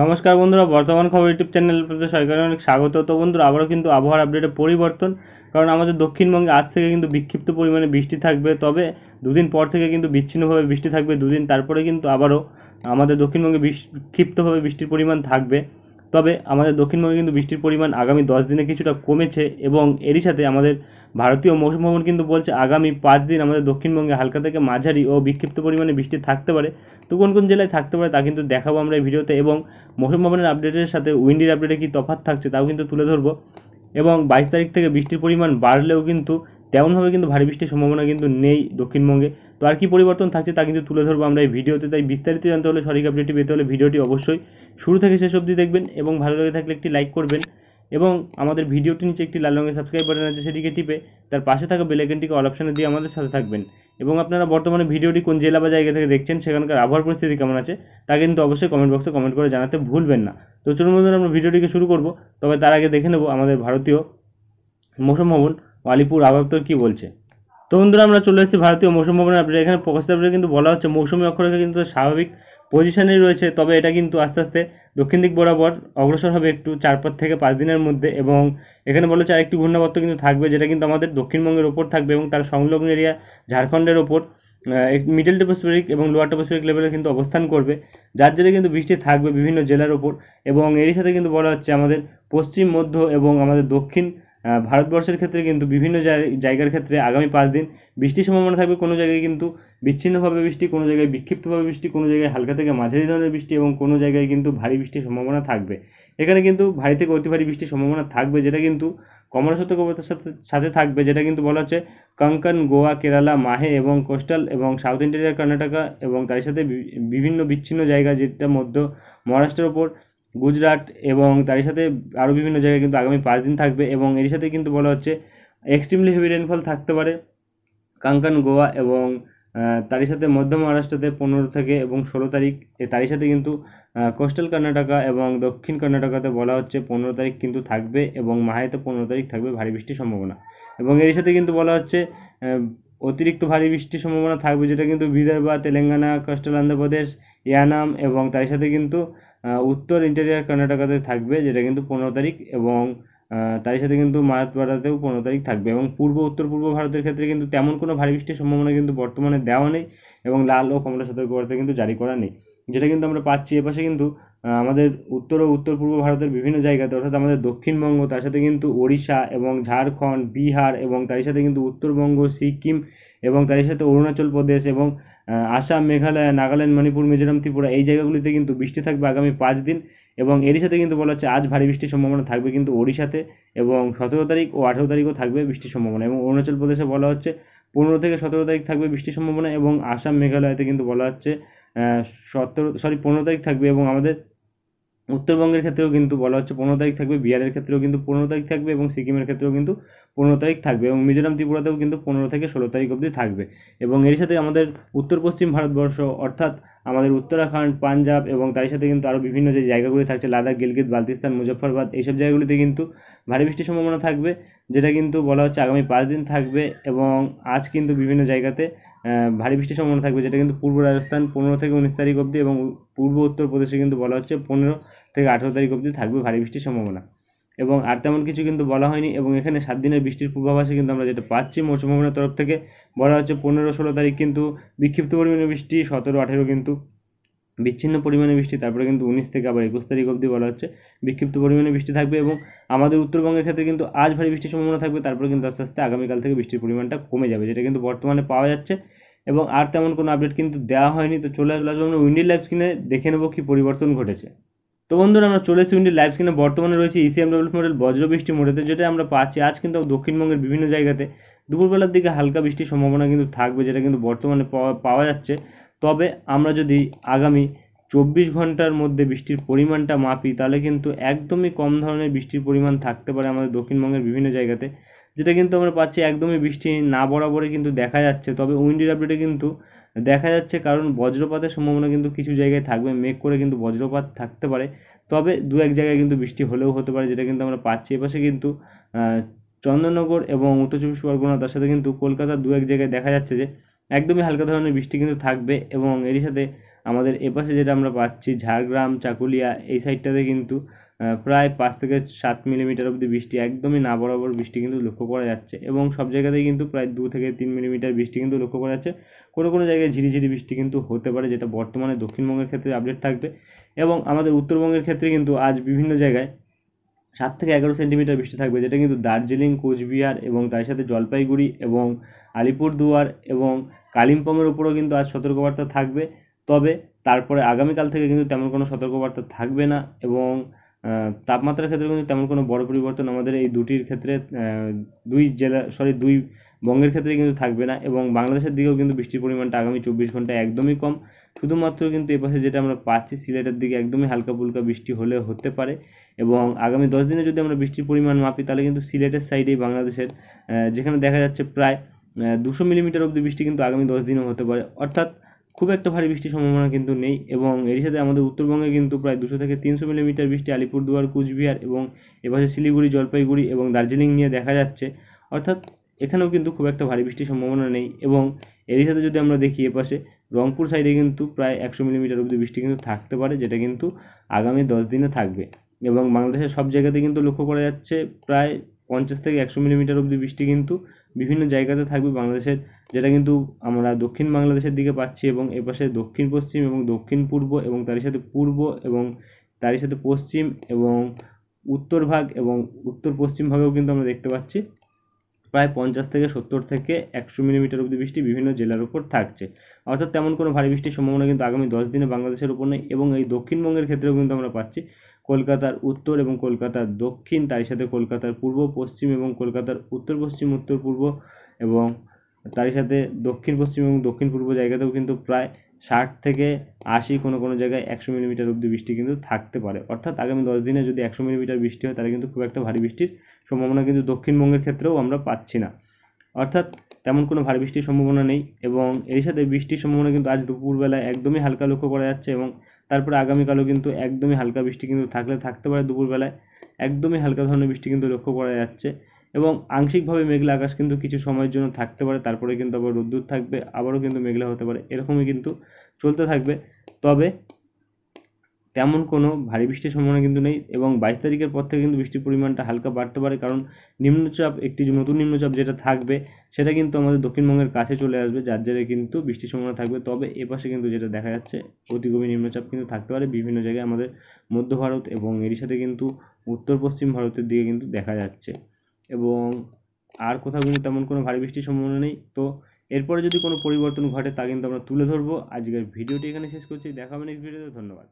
নমস্কার বন্ধুরা বর্তমান খবর ইউটিউব চ্যানেল আপনাদের সরকারের অনেক স্বাগত তো বন্ধুরা আবারও কিন্তু আবহাওয়ার আপডেটে পরিবর্তন কারণ আমাদের দক্ষিণবঙ্গে আজ থেকে কিন্তু বিক্ষিপ্ত পরিমাণে বৃষ্টি থাকবে তবে দুদিন পর থেকে কিন্তু বিচ্ছিন্নভাবে বৃষ্টি থাকবে দুদিন তারপরে কিন্তু আবারও আমাদের দক্ষিণবঙ্গে বিক্ষিপ্তভাবে বৃষ্টির পরিমাণ থাকবে তবে আমাদের দক্ষিণবঙ্গে কিন্তু বৃষ্টির পরিমাণ আগামী দশ দিনে কিছুটা কমেছে এবং এরই সাথে আমাদের ভারতীয় মৌসুম ভবন কিন্তু বলছে আগামী পাঁচ দিন আমাদের দক্ষিণবঙ্গে হালকা থেকে মাঝারি ও বিক্ষিপ্ত পরিমাণে বৃষ্টি থাকতে পারে তো কোন কোন জেলায় থাকতে পারে তা কিন্তু দেখাবো আমরা এই ভিডিওতে এবং মৌসুম ভবনের আপডেটের সাথে উইন্ডির আপডেটে কী তফাত থাকছে তাও কিন্তু তুলে ধরবো এবং বাইশ তারিখ থেকে বৃষ্টির পরিমাণ বাড়লেও কিন্তু তেমনভাবে কিন্তু ভারী বৃষ্টির সম্ভাবনা কিন্তু নেই দক্ষিণবঙ্গে তো আর কি পরিবর্তন থাকছে তা কিন্তু তুলে ধরবো আমরা এই ভিডিওতে তাই বিস্তারিত জানতে হলে সঠিক আপডেটটি পেতে হলে ভিডিওটি অবশ্যই শুরু থেকে শেষ অবধি দেখবেন এবং ভালো লেগে থাকলে একটি লাইক করবেন এবং আমাদের ভিডিওটি নিচে একটি লাল রঙের সাবস্ক্রাইব বাটন আছে সেটিকে টিপে তার পাশে থাকা বেলাইকনটিকে অল অপশানে দিয়ে আমাদের সাথে থাকবেন এবং আপনারা বর্তমানে ভিডিওটি কোন জেলা বা জায়গা থেকে দেখছেন সেখানকার আবহাওয়ার পরিস্থিতি কেমন আছে তা কিন্তু অবশ্যই কমেন্ট বক্সে কমেন্ট করে জানাতে ভুলবেন না তো চলুন বন্ধুরা আমরা ভিডিওটিকে শুরু করব তবে তার আগে দেখে নেব আমাদের ভারতীয় মৌসুম ভবন আলিপুর আবহাওয়া কী বলছে তো বন্ধুরা আমরা চলে এসেছি ভারতীয় মৌসুম ভবনের আপনার এখানে প্রকাশিত কিন্তু বলা হচ্ছে মৌসুমী অক্ষরেখা কিন্তু স্বাভাবিক পজিশনেই রয়েছে তবে এটা কিন্তু আস্তে আস্তে দক্ষিণ দিক বরাবর অগ্রসর হবে একটু চারপাত থেকে পাঁচ দিনের মধ্যে এবং এখানে বলেছে একটি ঘূর্ণাবর্ত কিন্তু থাকবে যেটা কিন্তু আমাদের দক্ষিণবঙ্গের ওপর থাকবে এবং তার সংলগ্ন এরিয়া ঝাড়খণ্ডের ওপর মিডল টেপোস্ফেরিক এবং লোয়ার টেপোস্ফেরিক লেভেলে কিন্তু অবস্থান করবে যার জেরে কিন্তু বৃষ্টি থাকবে বিভিন্ন জেলার ওপর এবং এরই সাথে কিন্তু বলা হচ্ছে আমাদের পশ্চিম মধ্য এবং আমাদের দক্ষিণ ভারতবর্ষের ক্ষেত্রে কিন্তু বিভিন্ন জায়গার ক্ষেত্রে আগামী পাঁচ দিন বৃষ্টির সম্ভাবনা থাকবে কোনো জায়গায় কিন্তু বিচ্ছিন্নভাবে বৃষ্টি কোনো জায়গায় বিক্ষিপ্তভাবে বৃষ্টি কোনো জায়গায় হালকা থেকে মাঝারি ধরনের বৃষ্টি এবং কোনো জায়গায় কিন্তু ভারী বৃষ্টির সম্ভাবনা থাকবে এখানে কিন্তু ভারী থেকে অতি ভারী বৃষ্টির সম্ভাবনা থাকবে যেটা কিন্তু কমলা সতর্কতার সাথে সাথে থাকবে যেটা কিন্তু বলা হচ্ছে কঙ্কন গোয়া কেরালা মাহে এবং কোস্টাল এবং সাউথ ইন্ডিয়ার কর্ণাটকা এবং তার সাথে বিভিন্ন বিচ্ছিন্ন জায়গা যেটা মধ্য মহারাষ্ট্রের ওপর গুজরাট এবং তারই সাথে আরও বিভিন্ন জায়গায় কিন্তু আগামী পাঁচ দিন থাকবে এবং এর সাথে কিন্তু বলা হচ্ছে এক্সট্রিমলি হেভি রেনফল থাকতে পারে কাঙ্কান গোয়া এবং তারই সাথে মধ্য মহারাষ্ট্রতে পনেরো থেকে এবং ষোলো তারিখ তারই সাথে কিন্তু কোস্টাল কর্ণাটকা এবং দক্ষিণ কর্ণাটকাতে বলা হচ্ছে পনেরো তারিখ কিন্তু থাকবে এবং মাহাইতে পনেরো তারিখ থাকবে ভারী বৃষ্টির সম্ভাবনা এবং এর সাথে কিন্তু বলা হচ্ছে অতিরিক্ত ভারী বৃষ্টির সম্ভাবনা থাকবে যেটা কিন্তু বিদর্ভা তেলেঙ্গানা কোস্টাল অন্ধ্রপ্রদেশ ইয়ানাম এবং তার সাথে কিন্তু উত্তর ইন্টেরিয়ার কর্ণাটকাতে থাকবে যেটা কিন্তু পনেরো তারিখ এবং তারই সাথে কিন্তু মারাতওয়াড়াতেও পনেরো তারিখ থাকবে এবং পূর্ব উত্তর পূর্ব ভারতের ক্ষেত্রে কিন্তু তেমন কোনো ভারী বৃষ্টির সম্ভাবনা কিন্তু বর্তমানে দেওয়া নেই এবং লাল ও কমলা সতর্কবার্তা কিন্তু জারি করা নেই যেটা কিন্তু আমরা পাচ্ছি এপাশে কিন্তু আমাদের উত্তর ও উত্তর পূর্ব ভারতের বিভিন্ন জায়গাতে অর্থাৎ আমাদের দক্ষিণবঙ্গ তার সাথে কিন্তু ওড়িশা এবং ঝাড়খণ্ড বিহার এবং তার সাথে কিন্তু উত্তরবঙ্গ সিকিম এবং তার সাথে অরুণাচল প্রদেশ এবং আসাম মেঘালয় নাগাল্যান্ড মণিপুর মিজোরাম ত্রিপুরা এই জায়গাগুলিতে কিন্তু বৃষ্টি থাকবে আগামী পাঁচ দিন এবং এরই সাথে কিন্তু বলা হচ্ছে আজ ভারী বৃষ্টির সম্ভাবনা থাকবে কিন্তু ওড়িশাতে এবং সতেরো তারিখ ও আঠেরো তারিখও থাকবে বৃষ্টির সম্ভাবনা এবং অরুণাচল প্রদেশে বলা হচ্ছে পনেরো থেকে সতেরো তারিখ থাকবে বৃষ্টির সম্ভাবনা এবং আসাম মেঘালয়তে কিন্তু বলা হচ্ছে সতেরো সরি পনেরো তারিখ থাকবে এবং আমাদের উত্তরবঙ্গের ক্ষেত্রেও কিন্তু বলা হচ্ছে পনেরো তারিখ থাকবে বিহারের ক্ষেত্রেও কিন্তু পনেরো তারিখ থাকবে এবং সিকিমের ক্ষেত্রেও কিন্তু পনেরো তারিখ থাকবে এবং মিজোরাম ত্রিপুরাতেও কিন্তু পনেরো থেকে ষোলো তারিখ অবধি থাকবে এবং এর সাথে আমাদের উত্তর পশ্চিম ভারতবর্ষ অর্থাৎ আমাদের উত্তরাখণ্ড পাঞ্জাব এবং তার সাথে কিন্তু আরও বিভিন্ন যে জায়গাগুলি থাকছে লাদাখ গিলগিত বালতিস্তান মুজফ্ফরবাদ এইসব জায়গাগুলিতে কিন্তু ভারী বৃষ্টির সম্ভাবনা থাকবে যেটা কিন্তু বলা হচ্ছে আগামী পাঁচ দিন থাকবে এবং আজ কিন্তু বিভিন্ন জায়গাতে ভারী বৃষ্টির সম্ভাবনা থাকবে যেটা কিন্তু পূর্ব রাজস্থান পনেরো থেকে উনিশ তারিখ অবধি এবং পূর্ব উত্তর প্রদেশে কিন্তু বলা হচ্ছে পনেরো থেকে আঠেরো তারিখ অবধি থাকবে ভারী বৃষ্টির সম্ভাবনা এবং আর তেমন কিছু কিন্তু বলা হয়নি এবং এখানে সাত দিনের বৃষ্টির পূর্বাভাসে কিন্তু আমরা যেটা পাচ্ছি মৌসুম ভবনের তরফ থেকে বলা হচ্ছে পনেরো ষোলো তারিখ কিন্তু বিক্ষিপ্ত পরিমাণে বৃষ্টি সতেরো আঠেরো কিন্তু বিচ্ছিন্ন পরিমাণে বৃষ্টি তারপরে কিন্তু উনিশ থেকে আবার একুশ তারিখ অবধি বলা হচ্ছে বিক্ষিপ্ত পরিমাণে বৃষ্টি থাকবে এবং আমাদের উত্তরবঙ্গের ক্ষেত্রে কিন্তু আজ ভারী বৃষ্টির সম্ভাবনা থাকবে তারপরে কিন্তু আস্তে আস্তে আগামীকাল থেকে বৃষ্টির পরিমাণটা কমে যাবে যেটা কিন্তু বর্তমানে পাওয়া যাচ্ছে এবং আর তেমন কোনো আপডেট কিন্তু দেওয়া হয়নি তো চলে আসলে আমরা উইন্ডি লাইভ স্ক্রিনে দেখে নেবো কী পরিবর্তন ঘটেছে তো বন্ধুরা আমরা চলে এসেছি উইন্ডি লাইভ স্ক্রিনে বর্তমানে রয়েছে ইসিএমডব্লিউ e মডেল বজ্রবৃষ্টি মোড়েতে যেটা আমরা পাচ্ছি আজ কিন্তু দক্ষিণবঙ্গের বিভিন্ন জায়গাতে দুপুরবেলার দিকে হালকা বৃষ্টির সম্ভাবনা কিন্তু থাকবে যেটা কিন্তু বর্তমানে পাওয়া যাচ্ছে তবে আমরা যদি আগামী চব্বিশ ঘন্টার মধ্যে বৃষ্টির পরিমাণটা মাপি তাহলে কিন্তু একদমই কম ধরনের বৃষ্টির পরিমাণ থাকতে পারে আমাদের দক্ষিণবঙ্গের বিভিন্ন জায়গাতে যেটা কিন্তু আমরা পাচ্ছি একদমই বৃষ্টি না বরাবরই কিন্তু দেখা যাচ্ছে তবে উইন্ডি আপডেটে কিন্তু দেখা যাচ্ছে কারণ বজ্রপাতের সম্ভাবনা কিন্তু কিছু জায়গায় থাকবে মেঘ করে কিন্তু বজ্রপাত থাকতে পারে তবে দু এক জায়গায় কিন্তু বৃষ্টি হলেও হতে পারে যেটা কিন্তু আমরা পাচ্ছি এপাশে কিন্তু চন্দননগর এবং উত্তর চব্বিশ পরগনা তার সাথে কিন্তু কলকাতার দু এক জায়গায় দেখা যাচ্ছে যে একদমই হালকা ধরনের বৃষ্টি কিন্তু থাকবে এবং এরই সাথে আমাদের এপাশে যেটা আমরা পাচ্ছি ঝাড়গ্রাম চাকুলিয়া এই সাইডটাতে কিন্তু প্রায় পাঁচ থেকে সাত মিলিমিটার অবধি বৃষ্টি একদমই না বরাবর বৃষ্টি কিন্তু লক্ষ্য করা যাচ্ছে এবং সব জায়গাতেই কিন্তু প্রায় দু থেকে তিন মিলিমিটার বৃষ্টি কিন্তু লক্ষ্য করা যাচ্ছে কোনো কোনো জায়গায় ঝিরিঝিরি বৃষ্টি কিন্তু হতে পারে যেটা বর্তমানে দক্ষিণবঙ্গের ক্ষেত্রে আপডেট থাকবে এবং আমাদের উত্তরবঙ্গের ক্ষেত্রে কিন্তু আজ বিভিন্ন জায়গায় সাত থেকে এগারো সেন্টিমিটার বৃষ্টি থাকবে যেটা কিন্তু দার্জিলিং কোচবিহার এবং তার সাথে জলপাইগুড়ি এবং আলিপুরদুয়ার এবং কালিম্পংয়ের উপরেও কিন্তু আজ সতর্কবার্তা থাকবে তবে তারপরে আগামীকাল থেকে কিন্তু তেমন কোনো সতর্কবার্তা থাকবে না এবং তাপমাত্রার ক্ষেত্রে কিন্তু তেমন কোনো বড় পরিবর্তন আমাদের এই দুটির ক্ষেত্রে দুই জেলা সরি দুই বঙ্গের ক্ষেত্রে কিন্তু থাকবে না এবং বাংলাদেশের দিকেও কিন্তু বৃষ্টির পরিমাণটা আগামী চব্বিশ ঘন্টা একদমই কম শুধুমাত্র কিন্তু এপাশে যেটা আমরা পাচ্ছি সিলেটের দিকে একদমই হালকা ফুলকা বৃষ্টি হলে হতে পারে এবং আগামী দশ দিনে যদি আমরা বৃষ্টির পরিমাণ মাপি তাহলে কিন্তু সিলেটের সাইডেই বাংলাদেশের যেখানে দেখা যাচ্ছে প্রায় দুশো মিলিমিটার অবধি বৃষ্টি কিন্তু আগামী দশ দিনেও হতে পারে অর্থাৎ খুব একটা ভারী বৃষ্টির সম্ভাবনা কিন্তু নেই এবং এর সাথে আমাদের উত্তরবঙ্গে কিন্তু প্রায় দুশো থেকে তিনশো মিলিমিটার বৃষ্টি আলিপুরদুয়ার কুচবিহার এবং এপাশে শিলিগুড়ি জলপাইগুড়ি এবং দার্জিলিং নিয়ে দেখা যাচ্ছে অর্থাৎ এখানেও কিন্তু খুব একটা ভারী বৃষ্টির সম্ভাবনা নেই এবং এরই সাথে যদি আমরা দেখি এপাশে রংপুর সাইডে কিন্তু প্রায় একশো মিলিমিটার অবধি বৃষ্টি কিন্তু থাকতে পারে যেটা কিন্তু আগামী দশ দিনে থাকবে এবং বাংলাদেশের সব জায়গাতে কিন্তু লক্ষ্য করা যাচ্ছে প্রায় পঞ্চাশ থেকে একশো মিলিমিটার অবধি বৃষ্টি কিন্তু বিভিন্ন জায়গাতে থাকবে বাংলাদেশের যেটা কিন্তু আমরা দক্ষিণ বাংলাদেশের দিকে পাচ্ছি এবং এপাশে দক্ষিণ পশ্চিম এবং দক্ষিণ পূর্ব এবং তারই সাথে পূর্ব এবং তারই সাথে পশ্চিম এবং উত্তর ভাগ এবং উত্তর পশ্চিম ভাগেও কিন্তু আমরা দেখতে পাচ্ছি প্রায় পঞ্চাশ থেকে সত্তর থেকে একশো মিলিমিটার অব্দি বৃষ্টি বিভিন্ন জেলার উপর থাকছে অর্থাৎ তেমন কোনো ভারী বৃষ্টির সম্ভাবনা কিন্তু আগামী দশ দিনে বাংলাদেশের উপর নেই এবং এই দক্ষিণবঙ্গের ক্ষেত্রেও কিন্তু আমরা পাচ্ছি কলকাতার উত্তর এবং কলকাতার দক্ষিণ তারই সাথে কলকাতার পূর্ব পশ্চিম এবং কলকাতার উত্তর পশ্চিম উত্তর পূর্ব এবং তারই সাথে দক্ষিণ পশ্চিম এবং দক্ষিণ পূর্ব জায়গাতেও কিন্তু প্রায় ষাট থেকে আশি কোনো কোনো জায়গায় একশো মিলিমিটার অব্দি বৃষ্টি কিন্তু থাকতে পারে অর্থাৎ আগামী দশ দিনে যদি একশো মিলিমিটার বৃষ্টি হয় তাহলে কিন্তু খুব একটা ভারী বৃষ্টির সম্ভাবনা কিন্তু দক্ষিণবঙ্গের ক্ষেত্রেও আমরা পাচ্ছি না অর্থাৎ তেমন কোনো ভারী বৃষ্টির সম্ভাবনা নেই এবং এর সাথে বৃষ্টির সম্ভাবনা কিন্তু আজ দুপুরবেলায় একদমই হালকা লক্ষ্য করা যাচ্ছে এবং তারপরে আগামীকালও কিন্তু একদমই হালকা বৃষ্টি কিন্তু থাকলে থাকতে পারে দুপুরবেলায় একদমই হালকা ধরনের বৃষ্টি কিন্তু লক্ষ্য করা যাচ্ছে এবং আংশিকভাবে মেঘলা আকাশ কিন্তু কিছু সময়ের জন্য থাকতে পারে তারপরে কিন্তু আবার রোদ্দুর থাকবে আবারও কিন্তু মেঘলা হতে পারে এরকমই কিন্তু চলতে থাকবে তবে তেমন কোনো ভারী বৃষ্টির সম্ভাবনা কিন্তু নেই এবং বাইশ তারিখের পর থেকে কিন্তু বৃষ্টির পরিমাণটা হালকা বাড়তে পারে কারণ নিম্নচাপ একটি নতুন নিম্নচাপ যেটা থাকবে সেটা কিন্তু আমাদের দক্ষিণবঙ্গের কাছে চলে আসবে যার জেরে কিন্তু বৃষ্টির সম্ভাবনা থাকবে তবে এপাশে কিন্তু যেটা দেখা যাচ্ছে অতিগভীর নিম্নচাপ কিন্তু থাকতে পারে বিভিন্ন জায়গায় আমাদের মধ্য ভারত এবং এর সাথে কিন্তু উত্তর পশ্চিম ভারতের দিকে কিন্তু দেখা যাচ্ছে এবং আর কোথাও কিন্তু তেমন কোনো ভারী বৃষ্টির সম্ভাবনা নেই তো এরপরে যদি কোনো পরিবর্তন ঘটে তা কিন্তু আমরা তুলে ধরবো আজকের ভিডিওটি এখানে শেষ করছি দেখা হবে নেক্সট ভিডিওতে ধন্যবাদ